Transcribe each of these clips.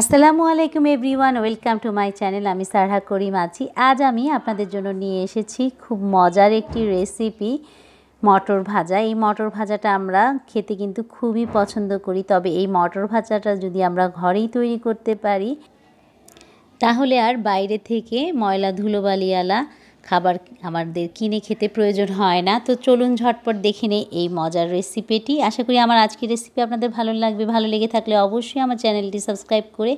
আসসালামু আলাইকুম everyone welcome to my channel আমি সারহা করিম আছি আজ আমি আপনাদের জন্য নিয়ে এসেছি খুব মজার একটি রেসিপি মটর ভাজা এই মটর ভাজাটা আমরা খেতে কিন্তু খুবই পছন্দ করি তবে এই মটর ভাজাটা যদি আমরা ঘরেই তৈরি করতে পারি তাহলে আর বাইরে থেকে ময়লা ধুলোবালিয়ালা খাবার আমাদের কিনে খেতে প্রয়োজন হয় না তো চলুন ঝটপট দেখে নেই এই মজার রেসিপিটি আশা করি আমার আজকের রেসিপি আপনাদের ভালো লাগবে ভালো লেগে থাকলে অবশ্যই আমার চ্যানেলটি সাবস্ক্রাইব করে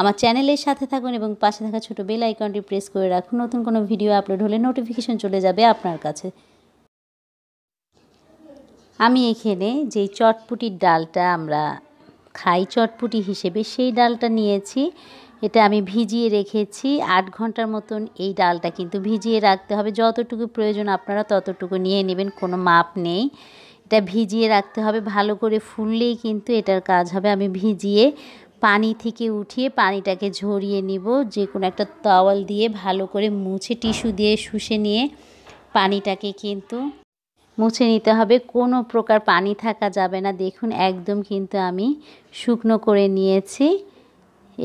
আমার চ্যানেলের সাথে থাকুন এবং পাশে থাকা ছোটো বেল আইকনটি প্রেস করে রাখুন নতুন কোনো ভিডিও আপলোড হলে নোটিফিকেশন চলে যাবে আপনার কাছে আমি এখানে যেই চটপুটির ডালটা আমরা খাই চটপুটি হিসেবে সেই ডালটা নিয়েছি এটা আমি ভিজিয়ে রেখেছি আট ঘন্টার মতন এই ডালটা কিন্তু ভিজিয়ে রাখতে হবে যতটুকু প্রয়োজন আপনারা ততটুকু নিয়ে নেবেন কোনো মাপ নেই এটা ভিজিয়ে রাখতে হবে ভালো করে ফুললেই কিন্তু এটার কাজ হবে আমি ভিজিয়ে পানি থেকে উঠিয়ে পানিটাকে ঝরিয়ে নিব যে কোনো একটা তাওয়াল দিয়ে ভালো করে মুছে টিস্যু দিয়ে শুষে নিয়ে পানিটাকে কিন্তু মুছে নিতে হবে কোনো প্রকার পানি থাকা যাবে না দেখুন একদম কিন্তু আমি শুকনো করে নিয়েছি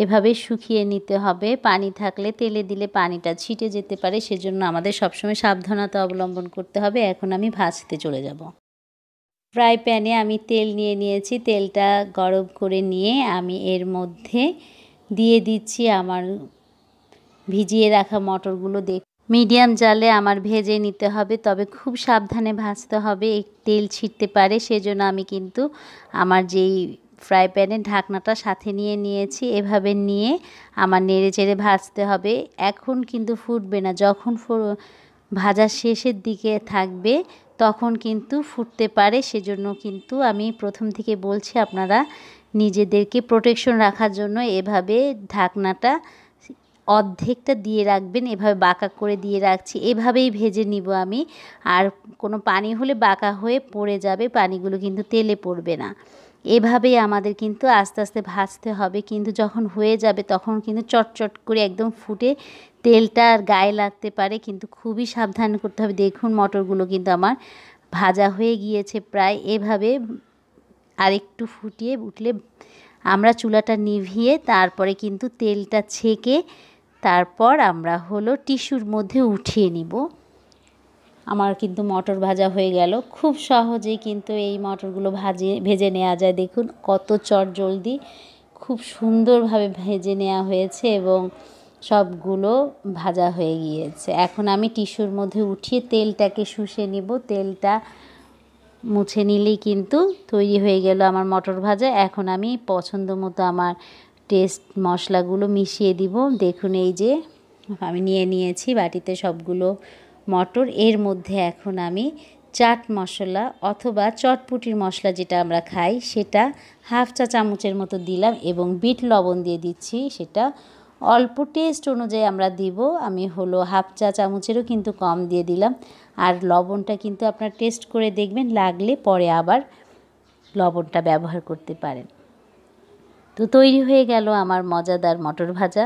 এভাবে শুকিয়ে নিতে হবে পানি থাকলে তেলে দিলে পানিটা ছিটে যেতে পারে সেজন্য আমাদের সবসময় সাবধানতা অবলম্বন করতে হবে এখন আমি ভাজতে চলে যাব ফ্রাই প্যানে আমি তেল নিয়ে নিয়েছি তেলটা গরম করে নিয়ে আমি এর মধ্যে দিয়ে দিচ্ছি আমার ভিজিয়ে রাখা মটরগুলো দেখ মিডিয়াম জালে আমার ভেজে নিতে হবে তবে খুব সাবধানে ভাজতে হবে তেল ছিটতে পারে সেজন্য আমি কিন্তু আমার যেই ফ্রাই প্যানের ঢাকনাটা সাথে নিয়ে নিয়েছি এভাবে নিয়ে আমার নেড়ে চেড়ে ভাজতে হবে এখন কিন্তু ফুটবে না যখন ভাজার শেষের দিকে থাকবে তখন কিন্তু ফুটতে পারে সেজন্য কিন্তু আমি প্রথম থেকে বলছি আপনারা নিজেদেরকে প্রোটেকশন রাখার জন্য এভাবে ঢাকনাটা অর্ধেকটা দিয়ে রাখবেন এভাবে বাঁকা করে দিয়ে রাখছি এভাবেই ভেজে নিব আমি আর কোনো পানি হলে বাঁকা হয়ে পড়ে যাবে পানিগুলো কিন্তু তেলে পড়বে না এভাবেই আমাদের কিন্তু আস্তে আস্তে ভাজতে হবে কিন্তু যখন হয়ে যাবে তখন কিন্তু চটচট করে একদম ফুটে তেলটা আর গায়ে লাগতে পারে কিন্তু খুবই সাবধান করতে হবে দেখুন মটরগুলো কিন্তু আমার ভাজা হয়ে গিয়েছে প্রায় এভাবে আরেকটু ফুটিয়ে উঠলে আমরা চুলাটা নিভিয়ে তারপরে কিন্তু তেলটা ছেঁকে তারপর আমরা হলো টিস্যুর মধ্যে উঠিয়ে নিব আমার কিন্তু মটর ভাজা হয়ে গেল খুব সহজেই কিন্তু এই মটরগুলো ভাজে ভেজে নেওয়া যায় দেখুন কত চট জলদি খুব সুন্দরভাবে ভেজে নেওয়া হয়েছে এবং সবগুলো ভাজা হয়ে গিয়েছে এখন আমি টিস্যুর মধ্যে উঠিয়ে তেলটাকে শুষে নিব তেলটা মুছে নিলেই কিন্তু তৈরি হয়ে গেল আমার মটর ভাজা এখন আমি পছন্দ মতো আমার টেস্ট মশলাগুলো মিশিয়ে দিব দেখুন এই যে আমি নিয়ে নিয়েছি বাটিতে সবগুলো মটর এর মধ্যে এখন আমি চাট মশলা অথবা চটপুটির মশলা যেটা আমরা খাই সেটা হাফ চা চামচের মতো দিলাম এবং বিট লবণ দিয়ে দিচ্ছি সেটা অল্প টেস্ট অনুযায়ী আমরা দিব আমি হলো হাফ চা চামচেরও কিন্তু কম দিয়ে দিলাম আর লবণটা কিন্তু আপনার টেস্ট করে দেখবেন লাগলে পরে আবার লবণটা ব্যবহার করতে পারেন তো তৈরি হয়ে গেল আমার মজাদার মটর ভাজা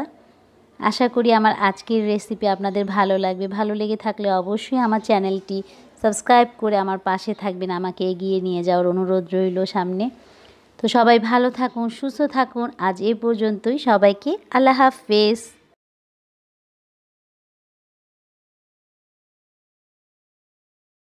আশা করি আমার আজকের রেসিপি আপনাদের ভালো লাগবে ভালো লেগে থাকলে অবশ্যই আমার চ্যানেলটি সাবস্ক্রাইব করে আমার পাশে থাকবেন আমাকে এগিয়ে নিয়ে যাওয়ার অনুরোধ রইল সামনে তো সবাই ভালো থাকুন সুস্থ থাকুন আজ এ পর্যন্তই সবাইকে আল্লাহ হাফেজ